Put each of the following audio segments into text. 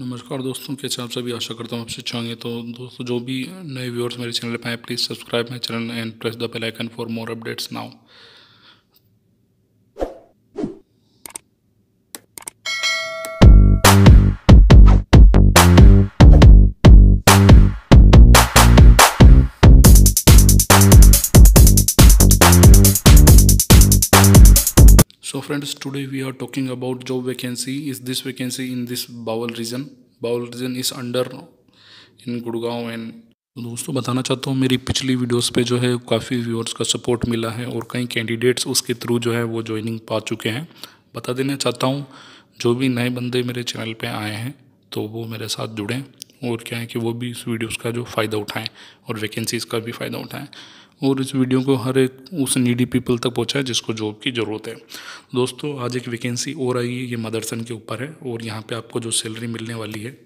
नमस्कार दोस्तों कैसे आप सभी आशा करता हूँ आपसे चाहेंगे तो दोस्तों जो भी नए व्यूअर्स मेरे चैनल पर हैं please subscribe my channel and press the bell icon for more updates now so friends today we are talking about job vacancy is this vacancy in this bowel region bowel region is under in Gurgaon and तो दोस्तों बताना चाहता हूँ मेरी पिछली videos पे जो है काफ़ी व्यूअर्स का सपोर्ट मिला है और कई कैंडिडेट्स उसके थ्रू जो है वो ज्वाइनिंग पा चुके हैं बता देना चाहता हूँ जो भी नए बंदे मेरे चैनल पे आए हैं तो वो मेरे साथ जुड़ें और क्या है कि वो भी इस वीडियोस का जो फ़ायदा उठाएं और वैकेंसीज़ का भी फ़ायदा उठाएं और इस वीडियो को हर एक उस नीडी पीपल तक पहुंचाए जिसको जॉब की ज़रूरत है दोस्तों आज एक वैकेंसी और आई है ये मदरसन के ऊपर है और यहाँ पे आपको जो सैलरी मिलने वाली है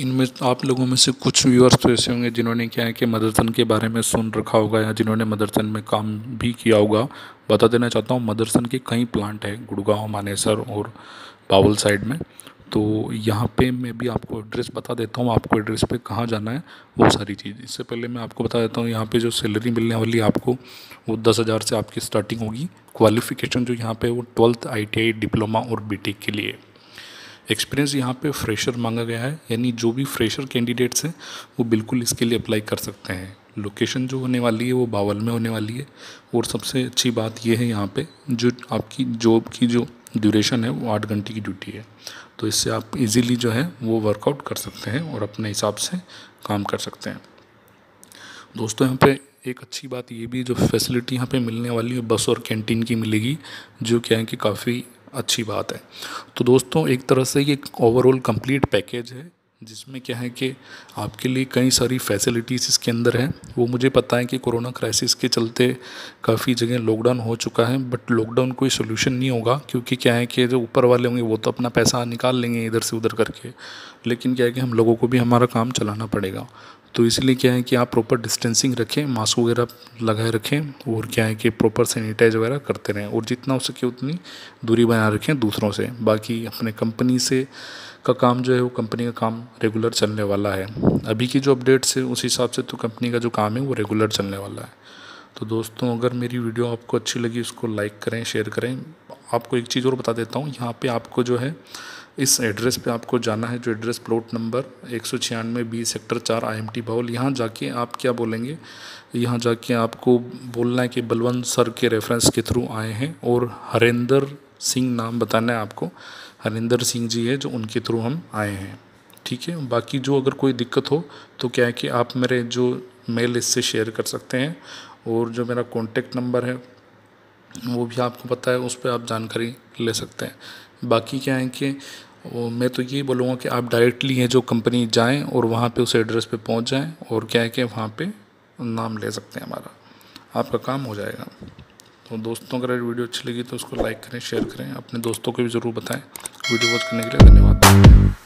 इनमें आप लोगों में से कुछ व्यूअर्स तो ऐसे होंगे जिन्होंने क्या है कि मदरसन के बारे में सुन रखा होगा या जिन्होंने मदरसन में काम भी किया होगा बता देना चाहता हूँ मदरसन के कई प्लांट हैं गुड़गांव मानेसर और बावल साइड में तो यहाँ पे मैं भी आपको एड्रेस बता देता हूँ आपको एड्रेस पे कहाँ जाना है वो सारी चीज़ इससे पहले मैं आपको बता देता हूँ यहाँ पे जो सैलरी मिलने वाली है आपको वो दस हज़ार से आपकी स्टार्टिंग होगी क्वालिफ़िकेशन जो यहाँ पे वो ट्वेल्थ आई डिप्लोमा और बी के लिए एक्सपीरियंस यहाँ पे फ्रेशर मांगा गया है यानी जो भी फ्रेशर कैंडिडेट्स हैं वो बिल्कुल इसके लिए अप्लाई कर सकते हैं लोकेशन जो होने वाली है वो बावल में होने वाली है और सबसे अच्छी बात ये है यहाँ पे जो आपकी जॉब की जो ड्यूरेशन है वो आठ घंटे की ड्यूटी है तो इससे आप इजीली जो है वो वर्कआउट कर सकते हैं और अपने हिसाब से काम कर सकते हैं दोस्तों यहाँ पे एक अच्छी बात ये भी जो फैसिलिटी यहाँ पे मिलने वाली है बस और कैंटीन की मिलेगी जो क्या है कि काफ़ी अच्छी बात है तो दोस्तों एक तरह से ये ओवरऑल कंप्लीट पैकेज है जिसमें क्या है कि आपके लिए कई सारी फैसिलिटीज़ इसके अंदर हैं वो मुझे पता है कि कोरोना क्राइसिस के चलते काफ़ी जगह लॉकडाउन हो चुका है बट लॉकडाउन कोई सोल्यूशन नहीं होगा क्योंकि क्या है कि जो ऊपर वाले होंगे वो तो अपना पैसा निकाल लेंगे इधर से उधर करके लेकिन क्या है कि हम लोगों को भी हमारा काम चलाना पड़ेगा तो इसलिए क्या है कि आप प्रॉपर डिस्टेंसिंग रखें मास्क वगैरह लगाए रखें और क्या है कि प्रॉपर सैनिटाइज वगैरह करते रहें और जितना हो सके उतनी दूरी बनाए रखें दूसरों से बाकी अपने कंपनी से का काम जो है वो कंपनी का काम रेगुलर चलने वाला है अभी की जो अपडेट्स है उस हिसाब से तो कंपनी का जो काम है वो रेगुलर चलने वाला है तो दोस्तों अगर मेरी वीडियो आपको अच्छी लगी उसको लाइक करें शेयर करें आपको एक चीज़ और बता देता हूँ यहाँ पर आपको जो है इस एड्रेस पे आपको जाना है जो एड्रेस प्लॉट नंबर एक सौ छियानवे बी सेक्टर चार आई एम टी बाउल यहाँ जाके आप क्या बोलेंगे यहाँ जाके आपको बोलना है कि बलवंत सर के रेफरेंस के थ्रू आए हैं और हरेंद्र सिंह नाम बताना है आपको हरिंदर सिंह जी है जो उनके थ्रू हम आए हैं ठीक है बाकी जो अगर कोई दिक्कत हो तो क्या है कि आप मेरे जो मेल इससे शेयर कर सकते हैं और जो मेरा कॉन्टेक्ट नंबर है वो भी आपको पता है उस पर आप जानकारी ले सकते हैं बाकी क्या है कि मैं तो ये बोलूँगा कि आप डायरेक्टली हैं जो कंपनी जाएं और वहाँ पे उस एड्रेस पे पहुँच जाएं और क्या है कि वहाँ पे नाम ले सकते हैं हमारा आपका काम हो जाएगा तो दोस्तों अगर वीडियो अच्छी लगी तो उसको लाइक करें शेयर करें अपने दोस्तों को भी ज़रूर बताएं वीडियो वॉच करने के लिए धन्यवाद